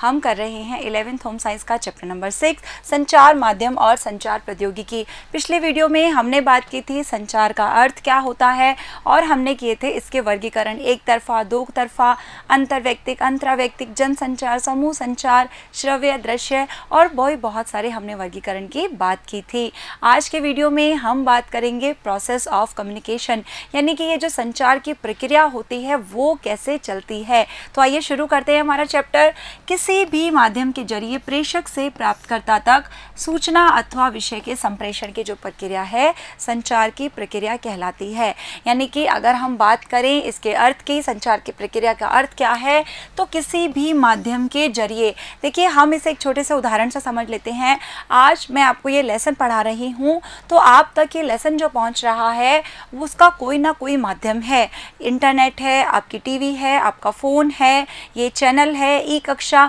हम कर रहे हैं इलेवेंथ होम साइंस का चैप्टर नंबर सिक्स संचार माध्यम और संचार प्रौद्योगिकी पिछले वीडियो में हमने बात की थी संचार का अर्थ क्या होता है और हमने किए थे इसके वर्गीकरण एक तरफा दो तरफा अंतर्व्यक्तिक अंतराव्यक्तिक जन संचार समूह संचार श्रव्य दृश्य और बहुत बहुत सारे हमने वर्गीकरण की बात की थी आज के वीडियो में हम बात करेंगे प्रोसेस ऑफ कम्युनिकेशन यानी कि ये जो संचार की प्रक्रिया होती है वो कैसे चलती है तो आइए शुरू करते हैं हमारा चैप्टर किसी किसी भी माध्यम के जरिए प्रेषक से प्राप्तकर्ता तक सूचना अथवा विषय के संप्रेषण की जो प्रक्रिया है संचार की प्रक्रिया कहलाती है यानी कि अगर हम बात करें इसके अर्थ की संचार की प्रक्रिया का अर्थ क्या है तो किसी भी माध्यम के जरिए देखिए हम इसे एक छोटे से उदाहरण से समझ लेते हैं आज मैं आपको ये लेसन पढ़ा रही हूँ तो आप तक ये लेसन जो पहुँच रहा है उसका कोई ना कोई माध्यम है इंटरनेट है आपकी टी है आपका फ़ोन है ये चैनल है ई कक्षा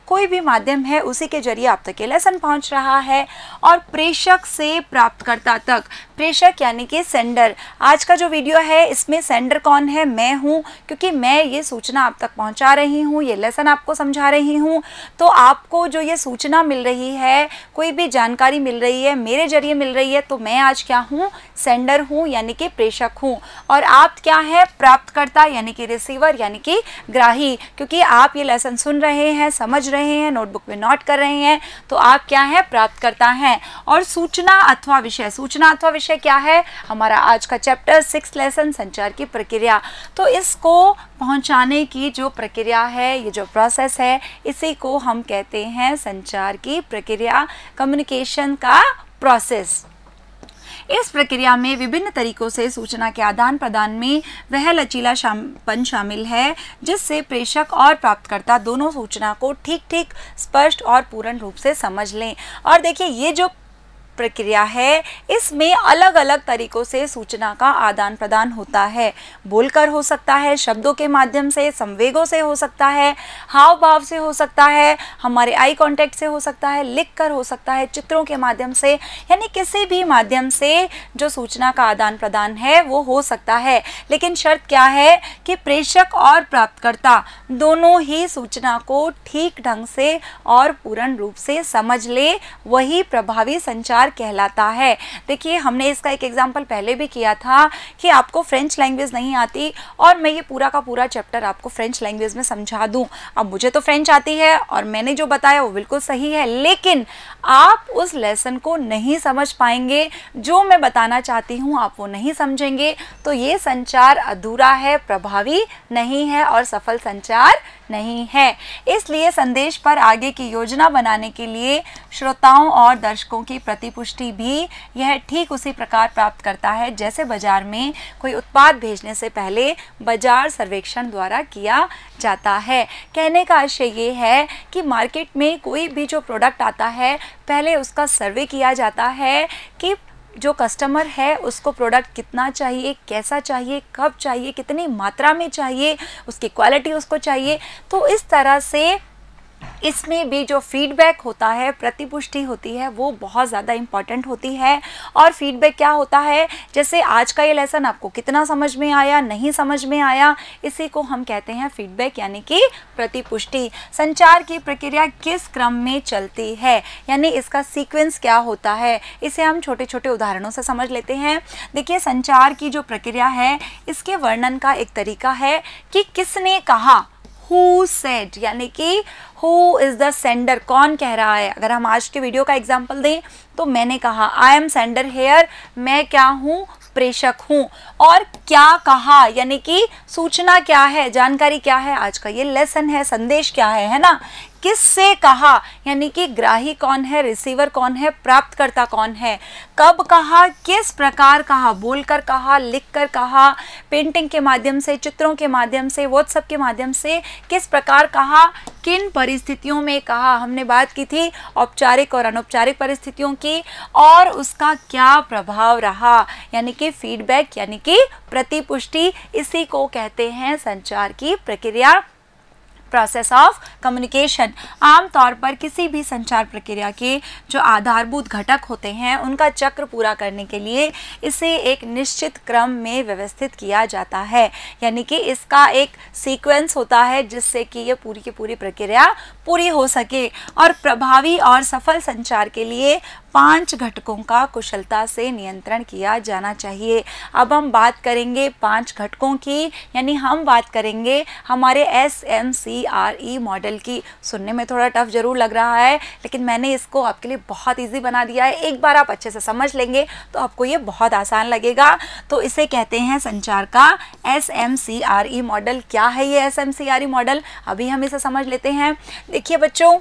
कोई भी माध्यम है उसी के जरिए आप तक ये लेसन पहुंच रहा है और प्रेषक से प्राप्तकर्ता तक प्रेषक यानी कि सेंडर आज का जो वीडियो है इसमें सेंडर कौन है मैं हूँ क्योंकि मैं ये सूचना आप तक पहुँचा रही हूँ ये लेसन आपको समझा रही हूँ तो आपको जो ये सूचना मिल रही है कोई भी जानकारी मिल रही है मेरे जरिए मिल रही है तो मैं आज क्या हूँ सेंडर हूँ यानी कि प्रेषक हूँ और आप क्या है प्राप्तकर्ता यानी कि रिसीवर यानी कि ग्राही क्योंकि आप ये लेसन सुन रहे हैं समझ रहे रहे हैं नोटबुक में नोट कर रहे हैं तो आप क्या है प्राप्तकर्ता हैं और सूचना अथवा विषय सूचना अथवा विषय क्या है हमारा आज का चैप्टर सिक्स लेसन संचार की प्रक्रिया तो इसको पहुंचाने की जो प्रक्रिया है ये जो प्रोसेस है इसी को हम कहते हैं संचार की प्रक्रिया कम्युनिकेशन का प्रोसेस इस प्रक्रिया में विभिन्न तरीकों से सूचना के आदान प्रदान में वह लचीला शाम, शामिल है जिससे प्रेषक और प्राप्तकर्ता दोनों सूचना को ठीक ठीक स्पष्ट और पूर्ण रूप से समझ लें और देखिए ये जो प्रक्रिया है इसमें अलग अलग तरीकों से सूचना का आदान प्रदान होता है बोलकर हो सकता है शब्दों के माध्यम से संवेगों से हो सकता है हाव भाव से हो सकता है हमारे आई कांटेक्ट से हो सकता है लिख कर हो सकता है चित्रों के माध्यम से यानी किसी भी माध्यम से जो सूचना का आदान प्रदान है वो हो सकता है लेकिन शर्त क्या है कि प्रेषक और प्राप्तकर्ता दोनों ही सूचना को ठीक ढंग से और पूर्ण रूप से समझ ले वही प्रभावी संचार कहलाता है देखिए हमने इसका एक एग्जाम्पल पहले भी किया था कि आपको फ्रेंच लैंग्वेज नहीं आती और मैं ये पूरा का पूरा चैप्टर आपको फ्रेंच लैंग्वेज में समझा दूँ अब मुझे तो फ्रेंच आती है और मैंने जो बताया वो बिल्कुल सही है लेकिन आप उस लेसन को नहीं समझ पाएंगे जो मैं बताना चाहती हूँ आप वो नहीं समझेंगे तो ये संचार अधूरा है प्रभावी नहीं है और सफल संचार नहीं है इसलिए संदेश पर आगे की योजना बनाने के लिए श्रोताओं और दर्शकों की प्रतिपूर्ति पुष्टि भी यह ठीक उसी प्रकार प्राप्त करता है जैसे बाजार में कोई उत्पाद भेजने से पहले बाजार सर्वेक्षण द्वारा किया जाता है कहने का आशय ये है कि मार्केट में कोई भी जो प्रोडक्ट आता है पहले उसका सर्वे किया जाता है कि जो कस्टमर है उसको प्रोडक्ट कितना चाहिए कैसा चाहिए कब चाहिए कितनी मात्रा में चाहिए उसकी क्वालिटी उसको चाहिए तो इस तरह से इसमें भी जो फीडबैक होता है प्रतिपुष्टि होती है वो बहुत ज़्यादा इम्पॉर्टेंट होती है और फीडबैक क्या होता है जैसे आज का ये लेसन आपको कितना समझ में आया नहीं समझ में आया इसी को हम कहते हैं फीडबैक यानी कि प्रतिपुष्टि संचार की प्रक्रिया किस क्रम में चलती है यानी इसका सीक्वेंस क्या होता है इसे हम छोटे छोटे उदाहरणों से समझ लेते हैं देखिए संचार की जो प्रक्रिया है इसके वर्णन का एक तरीका है कि किसने कहा हु सेड यानी कि हु इज़ द सेंडर कौन कह रहा है अगर हम आज के वीडियो का एग्जाम्पल दें तो मैंने कहा आई एम सेंडर हेयर मैं क्या हूँ प्रेषक हूँ और क्या कहा यानी कि सूचना क्या है जानकारी क्या है आज का ये लेसन है संदेश क्या है है ना किस से कहा यानी कि ग्राही कौन है रिसीवर कौन है प्राप्तकर्ता कौन है कब कहा किस प्रकार कहा बोलकर कहा लिखकर कहा पेंटिंग के माध्यम से चित्रों के माध्यम से व्हाट्सएप के माध्यम से किस प्रकार कहा किन परिस्थितियों में कहा हमने बात की थी औपचारिक और अनौपचारिक परिस्थितियों की और उसका क्या प्रभाव रहा यानी कि फीडबैक यानी कि प्रतिपुष्टि इसी को कहते हैं संचार की प्रक्रिया प्रोसेस ऑफ कम्युनिकेशन आमतौर पर किसी भी संचार प्रक्रिया के जो आधारभूत घटक होते हैं उनका चक्र पूरा करने के लिए इसे एक निश्चित क्रम में व्यवस्थित किया जाता है यानी कि इसका एक सीक्वेंस होता है जिससे कि ये पूरी की पूरी प्रक्रिया पूरी हो सके और प्रभावी और सफल संचार के लिए पांच घटकों का कुशलता से नियंत्रण किया जाना चाहिए अब हम बात करेंगे पांच घटकों की यानी हम बात करेंगे हमारे S M C E R E model की सुनने में थोड़ा टफ ज़रूर लग रहा है लेकिन मैंने इसको आपके लिए बहुत ईजी बना दिया है एक बार आप अच्छे से समझ लेंगे तो आपको ये बहुत आसान लगेगा तो इसे कहते हैं संचार का S M C R E model क्या है ये S M C R E model अभी हम इसे समझ लेते हैं देखिए बच्चों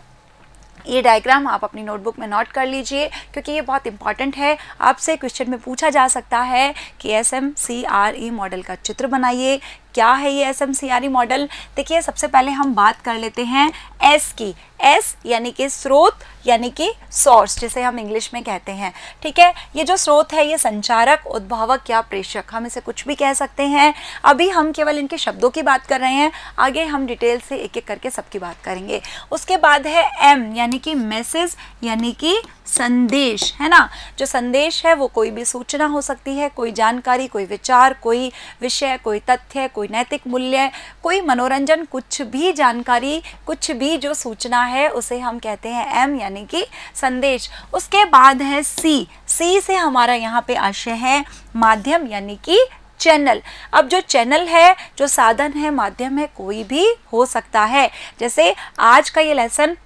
ये डायग्राम आप अपनी नोटबुक में नोट कर लीजिए क्योंकि ये बहुत इंपॉर्टेंट है आपसे क्वेश्चन में पूछा जा सकता है कि S M C R E model का चित्र बनाइए क्या है ये एस मॉडल e देखिए सबसे पहले हम बात कर लेते हैं एस की एस यानी कि स्रोत यानी कि सोर्स जिसे हम इंग्लिश में कहते हैं ठीक है ये जो स्रोत है ये संचारक उद्भावक या प्रेषक हम इसे कुछ भी कह सकते हैं अभी हम केवल इनके शब्दों की बात कर रहे हैं आगे हम डिटेल से एक एक करके सबकी बात करेंगे उसके बाद है एम यानी कि मैसेज यानी कि संदेश है ना जो संदेश है वो कोई भी सूचना हो सकती है कोई जानकारी कोई विचार कोई विषय कोई तथ्य कोई कोई नैतिक मूल्य कोई मनोरंजन कुछ भी जानकारी कुछ भी जो सूचना है उसे हम कहते हैं एम यानी कि संदेश उसके बाद है सी सी से हमारा यहाँ पे आशय है माध्यम यानी कि चैनल अब जो चैनल है जो साधन है माध्यम है कोई भी हो सकता है जैसे आज का ये लेसन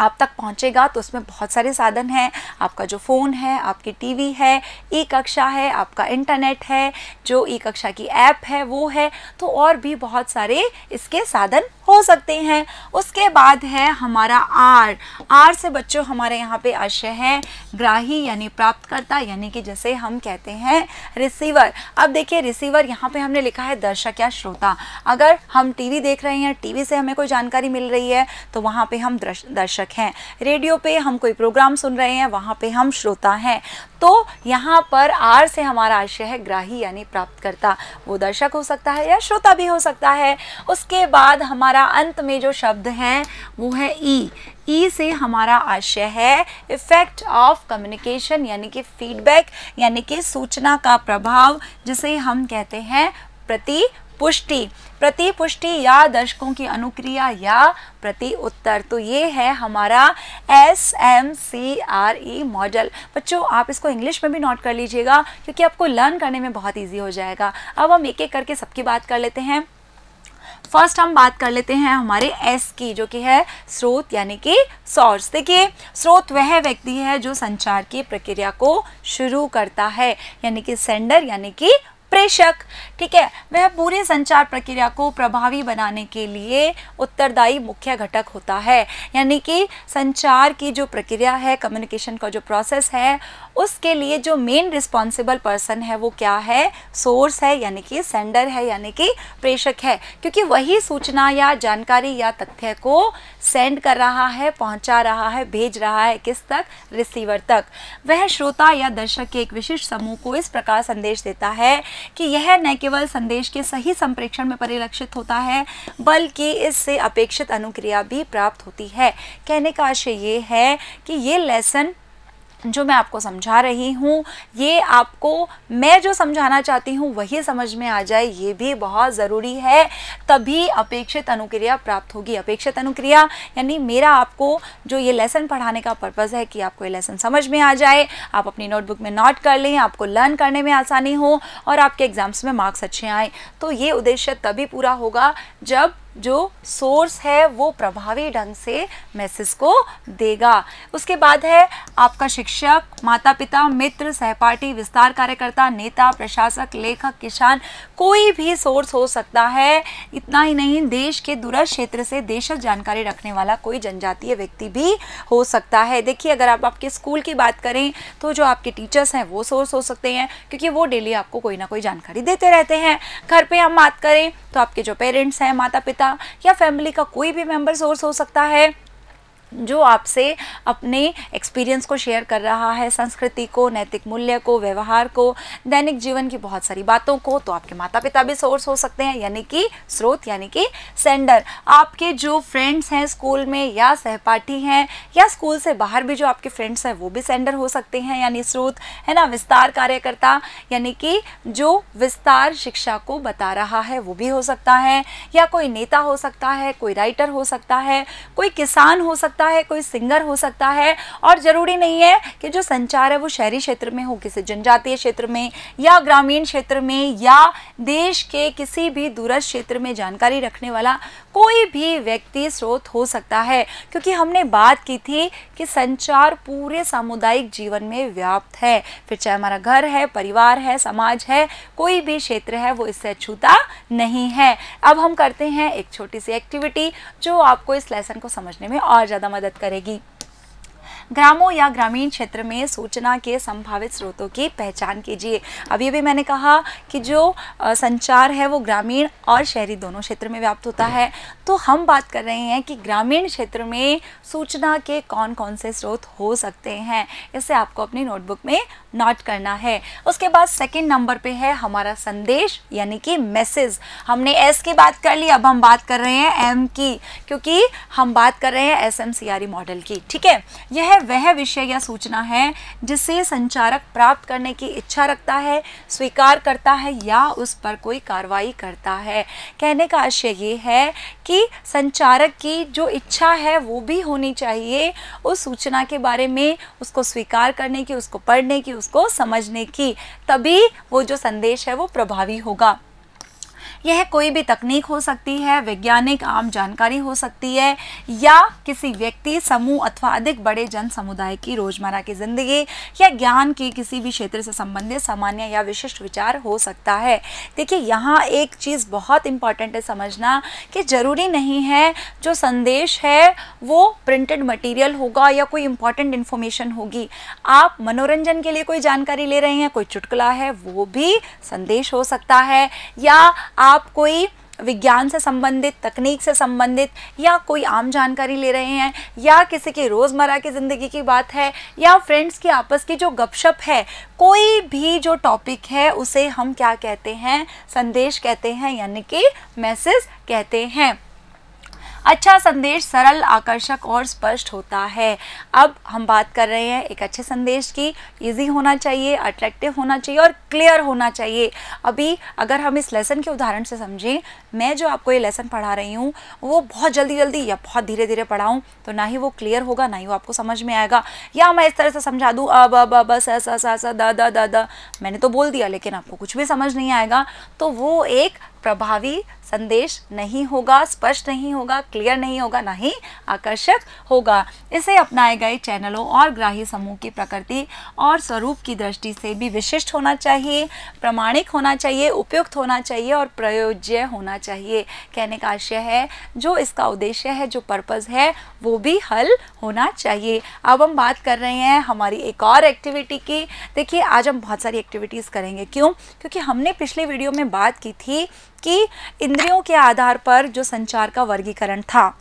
आप तक पहुंचेगा तो उसमें बहुत सारे साधन हैं आपका जो फ़ोन है आपकी टीवी है ई कक्षा है आपका इंटरनेट है जो ई कक्षा की ऐप है वो है तो और भी बहुत सारे इसके साधन हो सकते हैं उसके बाद है हमारा आर आर से बच्चों हमारे यहाँ पे आशय है ग्राही यानी प्राप्तकर्ता यानी कि जैसे हम कहते हैं रिसीवर अब देखिए रिसीवर यहाँ पे हमने लिखा है दर्शक या श्रोता अगर हम टीवी देख रहे हैं टीवी से हमें कोई जानकारी मिल रही है तो वहाँ पे हम दर्शक दर्शक हैं रेडियो पे हम कोई प्रोग्राम सुन रहे हैं वहाँ पे हम श्रोता हैं तो यहाँ पर आर से हमारा आशय है ग्राही यानी प्राप्तकर्ता वो दर्शक हो सकता है या श्रोता भी हो सकता है उसके बाद हमारा अंत में जो शब्द है वो है ई ई से हमारा आशय है इफ़ेक्ट ऑफ कम्युनिकेशन यानी कि फीडबैक यानी कि सूचना का प्रभाव जिसे हम कहते हैं प्रति पुष्टि प्रति पुष्टि या दशकों की अनुक्रिया या प्रति उत्तर तो ये है हमारा S M C R E model बच्चों आप इसको इंग्लिश में भी नोट कर लीजिएगा क्योंकि आपको लर्न करने में बहुत ईजी हो जाएगा अब हम एक एक करके सबकी बात कर लेते हैं फर्स्ट हम बात कर लेते हैं हमारे एस की जो कि है स्रोत यानी कि सोर्स देखिए स्रोत वह व्यक्ति है जो संचार की प्रक्रिया को शुरू करता है यानी कि सेंडर यानी कि प्रेषक ठीक है वह पूरे संचार प्रक्रिया को प्रभावी बनाने के लिए उत्तरदायी मुख्य घटक होता है यानी कि संचार की जो प्रक्रिया है कम्युनिकेशन का जो प्रोसेस है उसके लिए जो मेन रिस्पॉन्सिबल पर्सन है वो क्या है सोर्स है यानी कि सेंडर है यानी कि प्रेषक है क्योंकि वही सूचना या जानकारी या तथ्य को सेंड कर रहा है पहुंचा रहा है भेज रहा है किस तक रिसीवर तक वह श्रोता या दर्शक के एक विशिष्ट समूह को इस प्रकार संदेश देता है कि यह न केवल संदेश के सही संप्रेक्षण में परिलक्षित होता है बल्कि इससे अपेक्षित अनुक्रिया भी प्राप्त होती है कहने का आशय ये है कि ये लेसन जो मैं आपको समझा रही हूँ ये आपको मैं जो समझाना चाहती हूँ वही समझ में आ जाए ये भी बहुत ज़रूरी है तभी अपेक्षित अनुक्रिया प्राप्त होगी अपेक्षित अनुक्रिया यानी मेरा आपको जो ये लेसन पढ़ाने का पर्पज़ है कि आपको ये लेसन समझ में आ जाए आप अपनी नोटबुक में नोट कर लें आपको लर्न करने में आसानी हो और आपके एग्ज़ाम्स में मार्क्स अच्छे आएँ तो ये उद्देश्य तभी पूरा होगा जब जो सोर्स है वो प्रभावी ढंग से मैसेज को देगा उसके बाद है आपका शिक्षक माता पिता मित्र सहपाठी विस्तार कार्यकर्ता नेता प्रशासक लेखक किसान कोई भी सोर्स हो सकता है इतना ही नहीं देश के दूर क्षेत्र से देशक जानकारी रखने वाला कोई जनजातीय व्यक्ति भी हो सकता है देखिए अगर आप आपके स्कूल की बात करें तो जो आपके टीचर्स हैं वो सोर्स हो सकते हैं क्योंकि वो डेली आपको कोई ना कोई जानकारी देते रहते हैं घर पर हम बात करें तो आपके जो पेरेंट्स हैं माता पिता का या फैमिली का कोई भी मेंबर सोर्स हो सकता है जो आपसे अपने एक्सपीरियंस को शेयर कर रहा है संस्कृति को नैतिक मूल्य को व्यवहार को दैनिक जीवन की बहुत सारी बातों को तो आपके माता पिता भी सोर्स हो सकते हैं यानी कि स्रोत यानी कि सेंडर आपके जो फ्रेंड्स हैं स्कूल में या सहपाठी हैं या स्कूल से बाहर भी जो आपके फ्रेंड्स हैं वो भी सेंडर हो सकते हैं यानी स्रोत है ना विस्तार कार्यकर्ता यानी कि जो विस्तार शिक्षा को बता रहा है वो भी हो सकता है या कोई नेता हो सकता है कोई राइटर हो सकता है कोई किसान हो सकता सकता है कोई सिंगर हो सकता है और ज़रूरी नहीं है कि जो संचार है वो शहरी क्षेत्र में हो किसी जनजातीय क्षेत्र में या ग्रामीण क्षेत्र में या देश के किसी भी दूरस्थ क्षेत्र में जानकारी रखने वाला कोई भी व्यक्ति स्रोत हो सकता है क्योंकि हमने बात की थी कि संचार पूरे सामुदायिक जीवन में व्याप्त है फिर चाहे हमारा घर है परिवार है समाज है कोई भी क्षेत्र है वो इससे अछूता नहीं है अब हम करते हैं एक छोटी सी एक्टिविटी जो आपको इस लेसन को समझने में और ज़्यादा ज़्यादा मदद करेगी ग्रामों या ग्रामीण क्षेत्र में सूचना के संभावित स्रोतों की पहचान कीजिए अभी अभी मैंने कहा कि जो संचार है वो ग्रामीण और शहरी दोनों क्षेत्र में व्याप्त होता है तो हम बात कर रहे हैं कि ग्रामीण क्षेत्र में सूचना के कौन कौन से स्रोत हो सकते हैं इसे आपको अपनी नोटबुक में नोट करना है उसके बाद सेकेंड नंबर पर है हमारा संदेश यानी कि मैसेज हमने एस की बात कर ली अब हम बात कर रहे हैं एम की क्योंकि हम बात कर रहे हैं S M C R model की ठीक है यह वह विषय या सूचना है जिसे संचारक प्राप्त करने की इच्छा रखता है स्वीकार करता है या उस पर कोई कार्रवाई करता है कहने का आशय ये है कि संचारक की जो इच्छा है वो भी होनी चाहिए उस सूचना के बारे में उसको स्वीकार करने की उसको पढ़ने की उसको समझने की तभी वो जो संदेश है वो प्रभावी होगा यह कोई भी तकनीक हो सकती है वैज्ञानिक आम जानकारी हो सकती है या किसी व्यक्ति समूह अथवा अधिक बड़े जन समुदाय की रोजमर्रा की ज़िंदगी या ज्ञान के किसी भी क्षेत्र से संबंधित सामान्य या विशिष्ट विचार हो सकता है देखिए यहाँ एक चीज़ बहुत इंपॉर्टेंट है समझना कि ज़रूरी नहीं है जो संदेश है वो प्रिंटेड मटेरियल होगा या कोई इंपॉर्टेंट इन्फॉर्मेशन होगी आप मनोरंजन के लिए कोई जानकारी ले रहे हैं कोई चुटकुला है वो भी संदेश हो सकता है या आप आप कोई विज्ञान से संबंधित तकनीक से संबंधित या कोई आम जानकारी ले रहे हैं या किसी की रोज़मर्रा की ज़िंदगी की बात है या फ्रेंड्स की आपस की जो गपशप है कोई भी जो टॉपिक है उसे हम क्या कहते हैं संदेश कहते हैं यानी कि मैसेज कहते हैं अच्छा संदेश सरल आकर्षक और स्पष्ट होता है अब हम बात कर रहे हैं एक अच्छे संदेश की इजी होना चाहिए अट्रैक्टिव होना चाहिए और क्लियर होना चाहिए अभी अगर हम इस लेसन के उदाहरण से समझें मैं जो आपको ये लेसन पढ़ा रही हूँ वो बहुत जल्दी जल्दी या बहुत धीरे धीरे पढ़ाऊँ तो ना ही वो क्लियर होगा ना ही वो आपको समझ में आएगा या मैं इस तरह से समझा दूँ अब अब अब स स स द द द मैंने तो बोल दिया लेकिन आपको कुछ भी समझ नहीं आएगा तो वो एक प्रभावी संदेश नहीं होगा स्पष्ट नहीं होगा क्लियर नहीं होगा ना ही आकर्षक होगा इसे अपनाए गए चैनलों और ग्राही समूह की प्रकृति और स्वरूप की दृष्टि से भी विशिष्ट होना चाहिए प्रमाणिक होना चाहिए उपयुक्त होना चाहिए और प्रयोज्य होना चाहिए कहने का आशय है जो इसका उद्देश्य है जो पर्पज़ है वो भी हल होना चाहिए अब हम बात कर रहे हैं हमारी एक और एक्टिविटी की देखिए आज हम बहुत सारी एक्टिविटीज़ करेंगे क्यों क्योंकि हमने पिछले वीडियो में बात की थी कि इंद्रियों के आधार पर जो संचार का वर्गीकरण था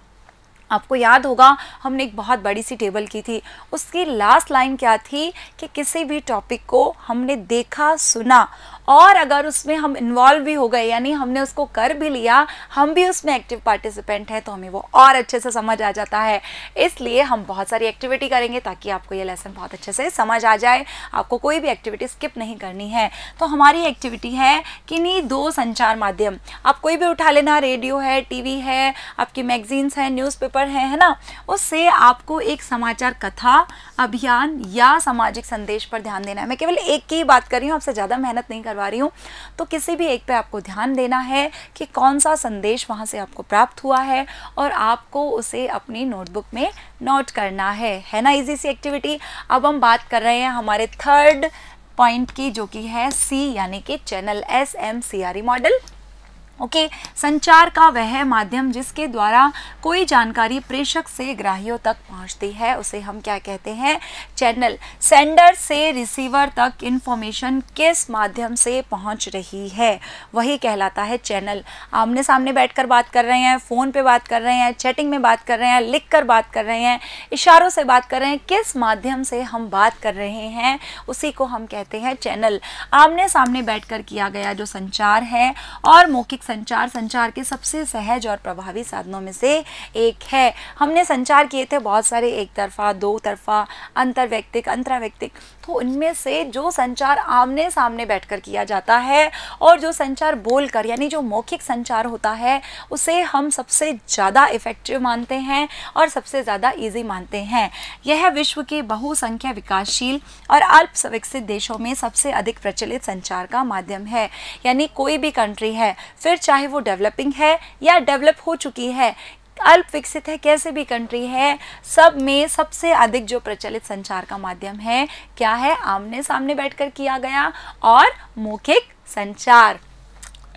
आपको याद होगा हमने एक बहुत बड़ी सी टेबल की थी उसकी लास्ट लाइन क्या थी कि किसी भी टॉपिक को हमने देखा सुना और अगर उसमें हम इन्वॉल्व भी हो गए यानी हमने उसको कर भी लिया हम भी उसमें एक्टिव पार्टिसिपेंट हैं तो हमें वो और अच्छे से समझ आ जाता है इसलिए हम बहुत सारी एक्टिविटी करेंगे ताकि आपको ये लेसन बहुत अच्छे से समझ आ जाए आपको कोई भी एक्टिविटी स्किप नहीं करनी है तो हमारी एक्टिविटी है कि नहीं दो संचार माध्यम आप कोई भी उठा लेना रेडियो है टीवी है आपकी मैगजीन्स हैं न्यूज़पेपर है है ना उससे आपको एक समाचार कथा अभियान या सामाजिक संदेश पर ध्यान देना है मैं केवल एक की बात कर रही हूँ आपसे ज़्यादा मेहनत नहीं कर करवा रही हूँ तो किसी भी एक पे आपको ध्यान देना है कि कौन सा संदेश वहाँ से आपको प्राप्त हुआ है और आपको उसे अपनी नोटबुक में नोट करना है है ना इजी सी एक्टिविटी अब हम बात कर रहे हैं हमारे थर्ड पॉइंट की जो कि है सी यानी कि channel S M C R E model okay okay, संचार का वह माध्यम जिसके द्वारा कोई जानकारी प्रेषक से ग्राहियों तक पहुंचती है उसे हम क्या कहते हैं चैनल सेंडर से रिसीवर तक इन्फॉर्मेशन किस माध्यम से पहुंच रही है वही कहलाता है चैनल आमने सामने बैठकर बात कर रहे हैं फ़ोन पे बात कर रहे हैं चैटिंग में बात कर रहे हैं लिख कर बात कर रहे हैं इशारों से बात कर रहे हैं किस माध्यम से हम बात कर रहे हैं उसी को हम कहते हैं चैनल आमने सामने बैठ किया गया जो संचार है और मौखिक संचार संचार के सबसे सहज और प्रभावी साधनों में से एक है हमने संचार किए थे बहुत सारे एक तरफा दो तरफा अंतरा व्यक्तिक तो उनमें से जो संचार आमने सामने बैठकर किया जाता है और जो संचार बोलकर यानी जो मौखिक संचार होता है उसे हम सबसे ज़्यादा इफ़ेक्टिव मानते हैं और सबसे ज़्यादा ईजी मानते हैं यह विश्व के बहुसंख्या विकासशील और अल्पविकसित देशों में सबसे अधिक प्रचलित संचार का माध्यम है यानी कोई भी कंट्री है फिर चाहे वो डेवलपिंग है या डेवलप हो चुकी है अल्प विकसित है कैसे भी कंट्री है सब में सबसे अधिक जो प्रचलित संचार का माध्यम है क्या है आमने सामने बैठकर किया गया और मौखिक संचार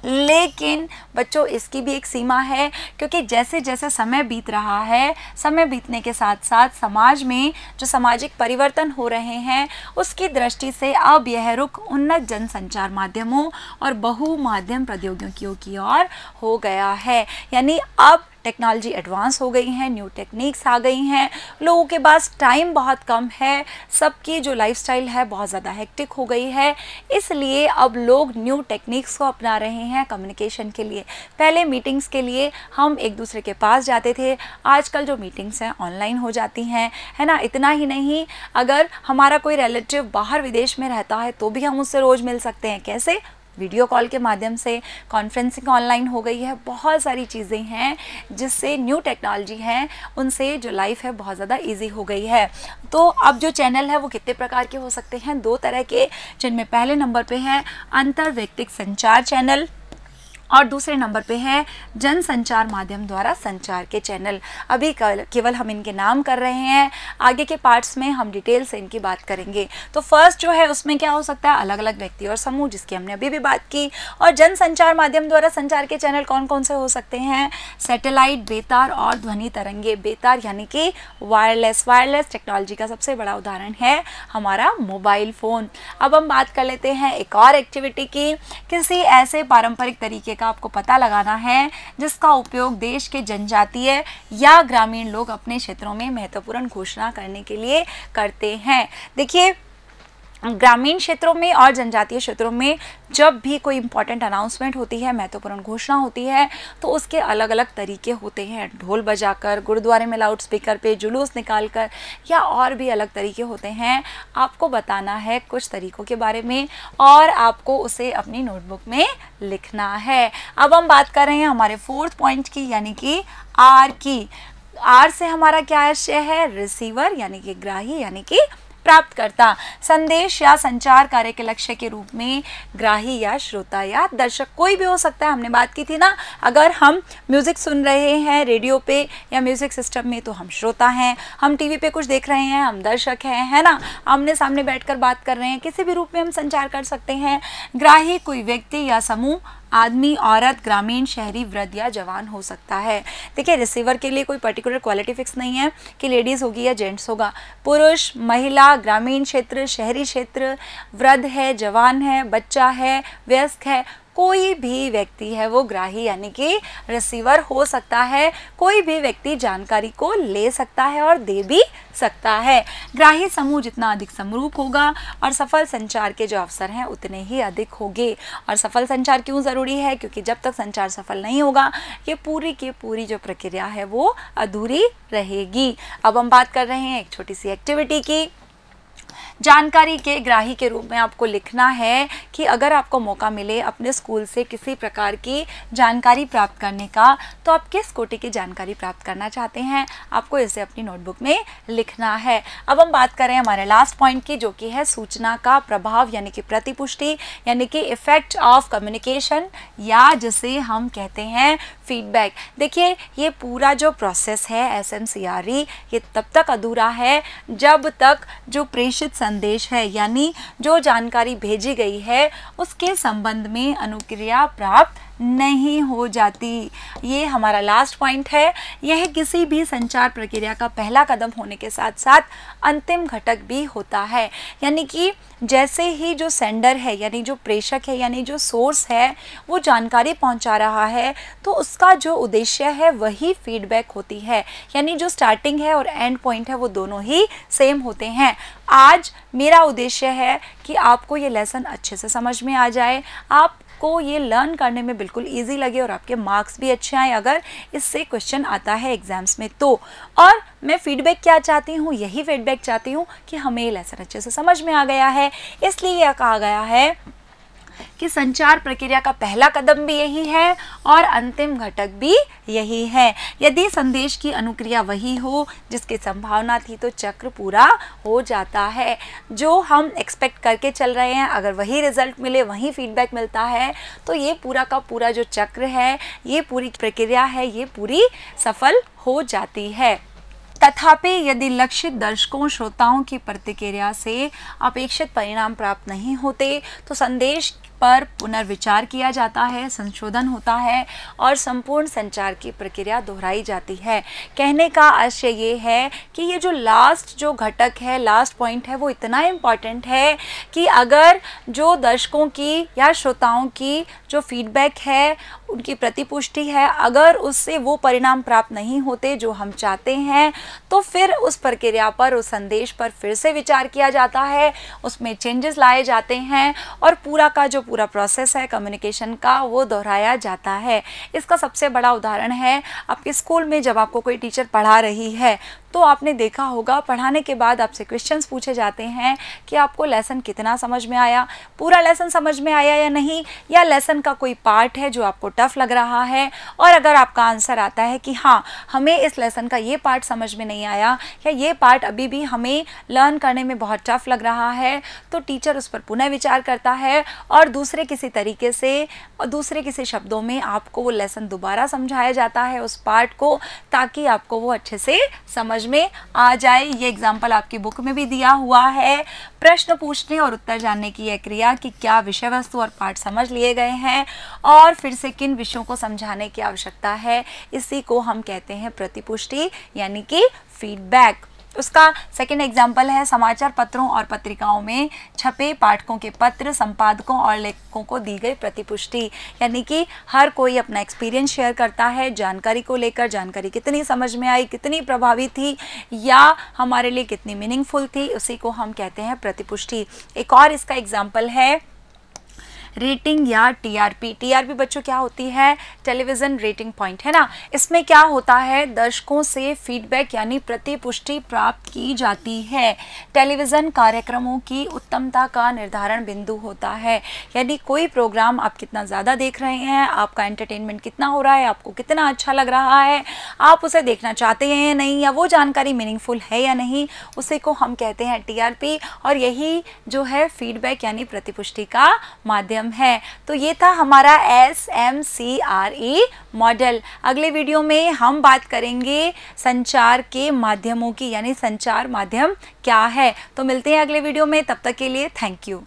लेकिन बच्चों इसकी भी एक सीमा है क्योंकि जैसे जैसे समय बीत रहा है समय बीतने के साथ साथ समाज में जो सामाजिक परिवर्तन हो रहे हैं उसकी दृष्टि से अब यह रुख उन्नत जनसंचार माध्यमों और बहु माध्यम प्रौद्योगिकियों की ओर हो गया है यानी अब टेक्नोलॉजी एडवांस हो गई हैं न्यू टेक्निक्स आ गई हैं लोगों के पास टाइम बहुत कम है सबकी जो लाइफ है बहुत ज़्यादा हेक्टिक हो गई है इसलिए अब लोग न्यू टेक्निक्स को अपना रहे हैं कम्युनिकेशन के लिए पहले मीटिंग्स के लिए हम एक दूसरे के पास जाते थे आजकल जो मीटिंग्स हैं ऑनलाइन हो जाती हैं है ना इतना ही नहीं अगर हमारा कोई रिलेटिव बाहर विदेश में रहता है तो भी हम उससे रोज़ मिल सकते हैं कैसे वीडियो कॉल के माध्यम से कॉन्फ्रेंसिंग ऑनलाइन हो गई है बहुत सारी चीज़ें हैं जिससे न्यू टेक्नोलॉजी हैं उनसे जो लाइफ है बहुत ज़्यादा ईजी हो गई है तो अब जो चैनल है वो कितने प्रकार के हो सकते हैं दो तरह के जिनमें पहले नंबर पर हैं अंतर्व्यक्तिक संचार चैनल और दूसरे नंबर पे है जन संचार माध्यम द्वारा संचार के चैनल अभी केवल हम इनके नाम कर रहे हैं आगे के पार्ट्स में हम डिटेल से इनकी बात करेंगे तो फर्स्ट जो है उसमें क्या हो सकता है अलग अलग व्यक्ति और समूह जिसकी हमने अभी भी बात की और जन संचार माध्यम द्वारा संचार के चैनल कौन कौन से हो सकते हैं सेटेलाइट बेतार और ध्वनि तरंगे बेतार यानी कि वायरलेस वायरलेस टेक्नोलॉजी का सबसे बड़ा उदाहरण है हमारा मोबाइल फ़ोन अब हम बात कर लेते हैं एक और एक्टिविटी की किसी ऐसे पारंपरिक तरीके का आपको पता लगाना है जिसका उपयोग देश के जनजातीय या ग्रामीण लोग अपने क्षेत्रों में महत्वपूर्ण घोषणा करने के लिए करते हैं देखिए ग्रामीण क्षेत्रों में और जनजातीय क्षेत्रों में जब भी कोई इंपॉर्टेंट अनाउंसमेंट होती है महत्वपूर्ण घोषणा होती है तो उसके अलग अलग तरीके होते हैं ढोल बजाकर गुरुद्वारे में लाउड स्पीकर पे जुलूस निकाल कर या और भी अलग तरीके होते हैं आपको बताना है कुछ तरीक़ों के बारे में और आपको उसे अपनी नोटबुक में लिखना है अब हम बात कर रहे हैं हमारे फोर्थ पॉइंट की यानी कि आर की आर से हमारा क्या आशय है रिसीवर यानी कि ग्राही यानी कि प्राप्तकर्ता संदेश या संचार कार्य के लक्ष्य के रूप में ग्राही या श्रोता या दर्शक कोई भी हो सकता है हमने बात की थी ना अगर हम म्यूज़िक सुन रहे हैं रेडियो पे या म्यूज़िक सिस्टम में तो हम श्रोता हैं हम टीवी पे कुछ देख रहे हैं हम दर्शक हैं है ना आमने सामने बैठकर बात कर रहे हैं किसी भी रूप में हम संचार कर सकते हैं ग्राही कोई व्यक्ति या समूह आदमी औरत ग्रामीण शहरी वृद्ध या जवान हो सकता है देखिए रिसीवर के लिए कोई पर्टिकुलर क्वालिटी फिक्स नहीं है कि लेडीज़ होगी या जेंट्स होगा पुरुष महिला ग्रामीण क्षेत्र शहरी क्षेत्र वृद्ध है जवान है बच्चा है व्यस्क है कोई भी व्यक्ति है वो ग्राही यानी कि रिसीवर हो सकता है कोई भी व्यक्ति जानकारी को ले सकता है और दे भी सकता है ग्राही समूह जितना अधिक समरूप होगा और सफल संचार के जो अवसर हैं उतने ही अधिक होंगे और सफल संचार क्यों ज़रूरी है क्योंकि जब तक संचार सफल नहीं होगा ये पूरी की पूरी जो प्रक्रिया है वो अधूरी रहेगी अब हम बात कर रहे हैं एक छोटी सी एक्टिविटी की जानकारी के ग्राही के रूप में आपको लिखना है कि अगर आपको मौका मिले अपने स्कूल से किसी प्रकार की जानकारी प्राप्त करने का तो आप किस कोटि की जानकारी प्राप्त करना चाहते हैं आपको इसे अपनी नोटबुक में लिखना है अब हम बात करें हमारे लास्ट पॉइंट की जो कि है सूचना का प्रभाव यानी कि प्रतिपुष्टि यानी कि इफेक्ट ऑफ कम्युनिकेशन या जिसे हम कहते हैं फीडबैक देखिए ये पूरा जो प्रोसेस है एस e, ये तब तक अधूरा है जब तक जो प्रेषित संदेश है यानी जो जानकारी भेजी गई है उसके संबंध में अनुक्रिया प्राप्त नहीं हो जाती ये हमारा लास्ट पॉइंट है यह किसी भी संचार प्रक्रिया का पहला कदम होने के साथ साथ अंतिम घटक भी होता है यानी कि जैसे ही जो सेंडर है यानी जो प्रेषक है यानी जो सोर्स है वो जानकारी पहुंचा रहा है तो उसका जो उद्देश्य है वही फीडबैक होती है यानी जो स्टार्टिंग है और एंड पॉइंट है वो दोनों ही सेम होते हैं आज मेरा उद्देश्य है कि आपको ये लेसन अच्छे से समझ में आ जाए आप आपको ये लर्न करने में बिल्कुल ईजी लगे और आपके मार्क्स भी अच्छे आए अगर इससे क्वेश्चन आता है एग्जाम्स में तो और मैं फीडबैक क्या चाहती हूँ यही फीडबैक चाहती हूँ कि हमें लेसन अच्छे से समझ में आ गया है इसलिए यह कहा गया है कि संचार प्रक्रिया का पहला कदम भी यही है और अंतिम घटक भी यही है यदि संदेश की अनुक्रिया वही हो जिसकी संभावना थी तो चक्र पूरा हो जाता है जो हम एक्सपेक्ट करके चल रहे हैं अगर वही रिजल्ट मिले वही फीडबैक मिलता है तो ये पूरा का पूरा जो चक्र है ये पूरी प्रक्रिया है ये पूरी सफल हो जाती है तथापि यदि लक्षित दर्शकों श्रोताओं की प्रतिक्रिया से अपेक्षित परिणाम प्राप्त नहीं होते तो संदेश पर पुनर्विचार किया जाता है संशोधन होता है और संपूर्ण संचार की प्रक्रिया दोहराई जाती है कहने का आशय ये है कि ये जो लास्ट जो घटक है लास्ट पॉइंट है वो इतना इम्पॉर्टेंट है कि अगर जो दर्शकों की या श्रोताओं की जो फीडबैक है उनकी प्रतिपुष्टि है अगर उससे वो परिणाम प्राप्त नहीं होते जो हम चाहते हैं तो फिर उस प्रक्रिया पर उस संदेश पर फिर से विचार किया जाता है उसमें चेंजेस लाए जाते हैं और पूरा का जो पूरा प्रोसेस है कम्युनिकेशन का वो दोहराया जाता है इसका सबसे बड़ा उदाहरण है आपके स्कूल में जब आपको कोई टीचर पढ़ा रही है तो आपने देखा होगा पढ़ाने के बाद आपसे क्वेश्चंस पूछे जाते हैं कि आपको लेसन कितना समझ में आया पूरा लेसन समझ में आया या नहीं या लेसन का कोई पार्ट है जो आपको टफ लग रहा है और अगर आपका आंसर आता है कि हाँ हमें इस लेसन का ये पार्ट समझ में नहीं आया या ये पार्ट अभी भी हमें लर्न करने में बहुत टफ लग रहा है तो टीचर उस पर पुनः विचार करता है और दूसरे किसी तरीके से दूसरे किसी शब्दों में आपको वो लेसन दोबारा समझाया जाता है उस पार्ट को ताकि आपको वो अच्छे से समझ समझ में आ जाए ये एग्जाम्पल आपकी बुक में भी दिया हुआ है प्रश्न पूछने और उत्तर जानने की यह क्रिया कि क्या विषय वस्तु और पाठ समझ लिए गए हैं और फिर से किन विषयों को समझाने की आवश्यकता है इसी को हम कहते हैं प्रतिपुष्टि यानी कि फीडबैक उसका सेकेंड एग्जाम्पल है समाचार पत्रों और पत्रिकाओं में छपे पाठकों के पत्र संपादकों और लेखकों को दी गई प्रतिपुष्टि यानी कि हर कोई अपना एक्सपीरियंस शेयर करता है जानकारी को लेकर जानकारी कितनी समझ में आई कितनी प्रभावी थी या हमारे लिए कितनी मीनिंगफुल थी उसी को हम कहते हैं प्रतिपुष्टि एक और इसका एग्जाम्पल है रेटिंग या टीआरपी टीआरपी बच्चों क्या होती है टेलीविज़न रेटिंग पॉइंट है ना इसमें क्या होता है दर्शकों से फीडबैक यानी प्रतिपुष्टि प्राप्त की जाती है टेलीविज़न कार्यक्रमों की उत्तमता का निर्धारण बिंदु होता है यानी कोई प्रोग्राम आप कितना ज़्यादा देख रहे हैं आपका एंटरटेनमेंट कितना हो रहा है आपको कितना अच्छा लग रहा है आप उसे देखना चाहते हैं या नहीं या वो जानकारी मीनिंगफुल है या नहीं उसी को हम कहते हैं टीआरपी और यही जो है फीडबैक यानी प्रतिपुष्टि का माध्यम एम है तो ये था हमारा S M C R E model अगले वीडियो में हम बात करेंगे संचार के माध्यमों की यानी संचार माध्यम क्या है तो मिलते हैं अगले वीडियो में तब तक के लिए थैंक यू